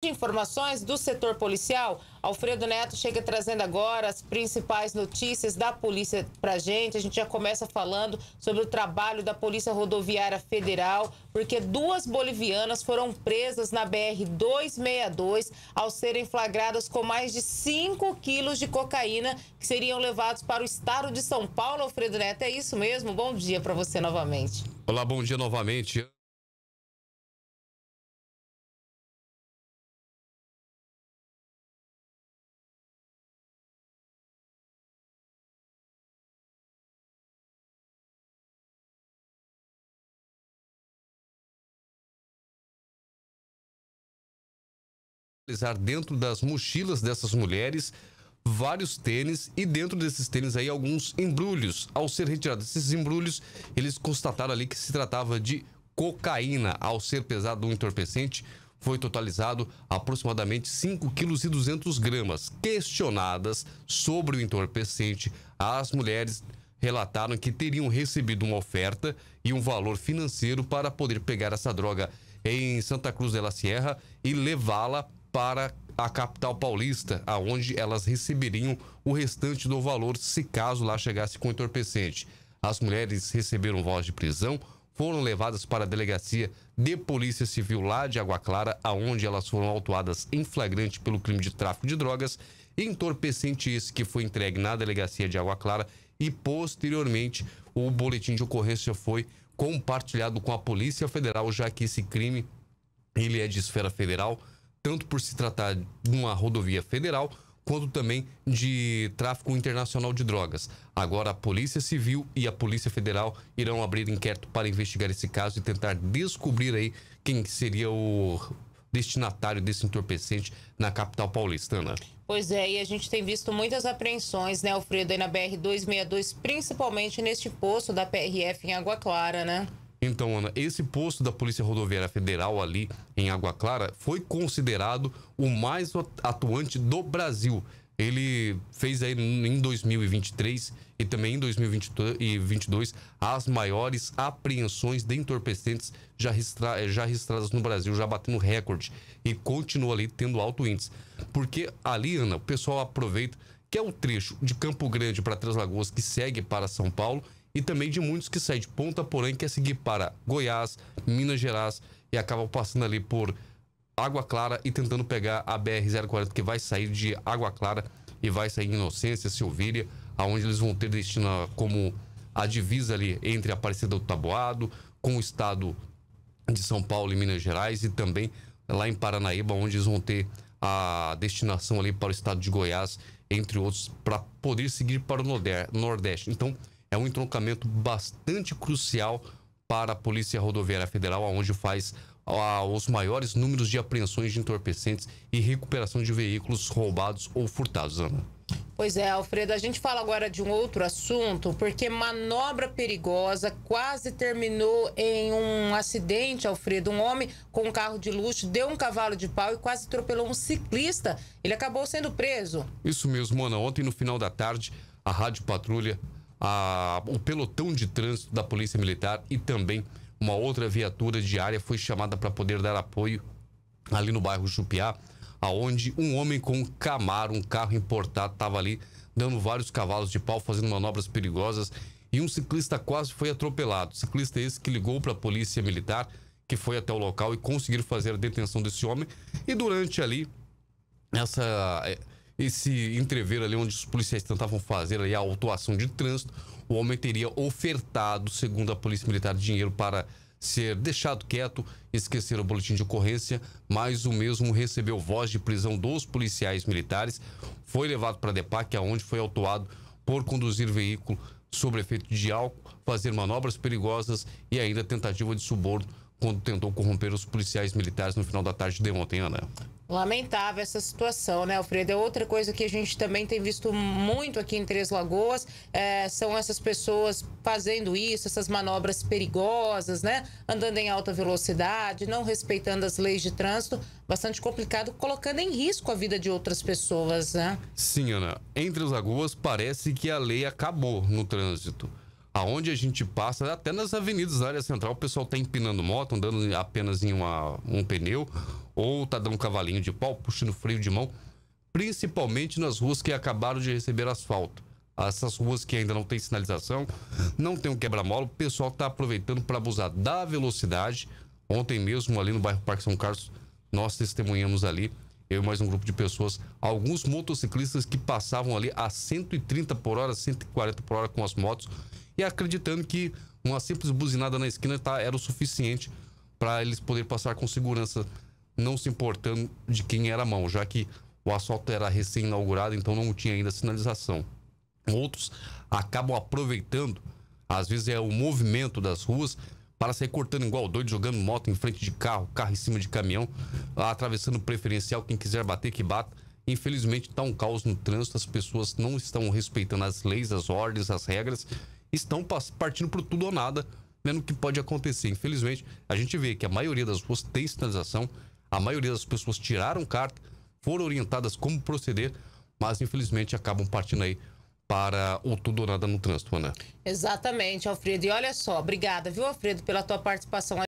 De informações do setor policial, Alfredo Neto chega trazendo agora as principais notícias da polícia a gente. A gente já começa falando sobre o trabalho da Polícia Rodoviária Federal, porque duas bolivianas foram presas na BR-262 ao serem flagradas com mais de 5 quilos de cocaína que seriam levados para o estado de São Paulo. Alfredo Neto, é isso mesmo? Bom dia para você novamente. Olá, bom dia novamente. dentro das mochilas dessas mulheres vários tênis e dentro desses tênis aí alguns embrulhos. Ao ser retirados esses embrulhos, eles constataram ali que se tratava de cocaína. Ao ser pesado um entorpecente, foi totalizado aproximadamente 5 kg e 200 gramas. Questionadas sobre o entorpecente, as mulheres relataram que teriam recebido uma oferta e um valor financeiro para poder pegar essa droga em Santa Cruz de la Sierra e levá-la para a capital paulista, aonde elas receberiam o restante do valor se caso lá chegasse com entorpecente. As mulheres receberam voz de prisão, foram levadas para a delegacia de Polícia Civil lá de Água Clara, aonde elas foram autuadas em flagrante pelo crime de tráfico de drogas, entorpecente esse que foi entregue na delegacia de Água Clara e posteriormente o boletim de ocorrência foi compartilhado com a Polícia Federal, já que esse crime ele é de esfera federal, tanto por se tratar de uma rodovia federal quanto também de tráfico internacional de drogas. Agora, a Polícia Civil e a Polícia Federal irão abrir inquérito para investigar esse caso e tentar descobrir aí quem seria o destinatário desse entorpecente na capital paulistana. Pois é, e a gente tem visto muitas apreensões, né, Alfredo, aí na BR-262, principalmente neste posto da PRF em Água Clara, né? Então, Ana, esse posto da Polícia Rodoviária Federal ali em Água Clara foi considerado o mais atuante do Brasil. Ele fez aí em 2023 e também em 2022 as maiores apreensões de entorpecentes já, registra, já registradas no Brasil, já batendo recorde. E continua ali tendo alto índice. Porque ali, Ana, o pessoal aproveita que é o trecho de Campo Grande para Três Lagoas que segue para São Paulo e também de muitos que saem de Ponta Porã e quer é seguir para Goiás, Minas Gerais e acabam passando ali por Água Clara e tentando pegar a BR-040 que vai sair de Água Clara e vai sair em Inocência, Silvíria, aonde eles vão ter destino como a divisa ali entre a Aparecida do Taboado com o estado de São Paulo e Minas Gerais e também lá em Paranaíba, onde eles vão ter a destinação ali para o estado de Goiás, entre outros, para poder seguir para o Nordeste. Então, é um entroncamento bastante crucial para a Polícia Rodoviária Federal, onde faz ah, os maiores números de apreensões de entorpecentes e recuperação de veículos roubados ou furtados, Ana. Pois é, Alfredo, a gente fala agora de um outro assunto, porque manobra perigosa quase terminou em um acidente, Alfredo. Um homem com um carro de luxo deu um cavalo de pau e quase atropelou um ciclista. Ele acabou sendo preso. Isso mesmo, Ana. Ontem, no final da tarde, a Rádio Patrulha a, o pelotão de trânsito da Polícia Militar e também uma outra viatura diária foi chamada para poder dar apoio ali no bairro Chupiá, aonde um homem com um Camaro, um carro importado, estava ali dando vários cavalos de pau, fazendo manobras perigosas e um ciclista quase foi atropelado. O ciclista esse que ligou para a polícia militar, que foi até o local e conseguiram fazer a detenção desse homem. E durante ali essa eh, esse entrever ali onde os policiais tentavam fazer ali a autuação de trânsito, o homem teria ofertado, segundo a Polícia Militar, dinheiro para ser deixado quieto, esquecer o boletim de ocorrência, mas o mesmo recebeu voz de prisão dos policiais militares, foi levado para a DEPAC, aonde foi autuado por conduzir veículo sobre efeito de álcool, fazer manobras perigosas e ainda tentativa de suborno quando tentou corromper os policiais militares no final da tarde de ontem, Ana. Lamentável essa situação, né, Alfredo? É outra coisa que a gente também tem visto muito aqui em Três Lagoas é, são essas pessoas fazendo isso, essas manobras perigosas, né? Andando em alta velocidade, não respeitando as leis de trânsito. Bastante complicado, colocando em risco a vida de outras pessoas, né? Sim, Ana. Em Três Lagoas parece que a lei acabou no trânsito aonde a gente passa, até nas avenidas da área central, o pessoal tá empinando moto, andando apenas em uma, um pneu, ou tá dando um cavalinho de pau, puxando freio de mão, principalmente nas ruas que acabaram de receber asfalto. Essas ruas que ainda não tem sinalização, não tem um quebra-mola, o pessoal tá aproveitando para abusar da velocidade. Ontem mesmo, ali no bairro Parque São Carlos, nós testemunhamos ali eu e mais um grupo de pessoas, alguns motociclistas que passavam ali a 130 por hora, 140 por hora com as motos e acreditando que uma simples buzinada na esquina tá, era o suficiente para eles poderem passar com segurança, não se importando de quem era a mão, já que o asfalto era recém-inaugurado, então não tinha ainda sinalização. Outros acabam aproveitando, às vezes é o movimento das ruas para sair cortando igual doido, jogando moto em frente de carro, carro em cima de caminhão, lá atravessando preferencial, quem quiser bater que bata. Infelizmente está um caos no trânsito, as pessoas não estão respeitando as leis, as ordens, as regras, estão partindo para tudo ou nada, vendo o que pode acontecer. Infelizmente, a gente vê que a maioria das ruas tem sinalização, a maioria das pessoas tiraram carta, foram orientadas como proceder, mas infelizmente acabam partindo aí para o Tudo ou Nada no Trânsito, Ana. Exatamente, Alfredo. E olha só, obrigada, viu, Alfredo, pela tua participação.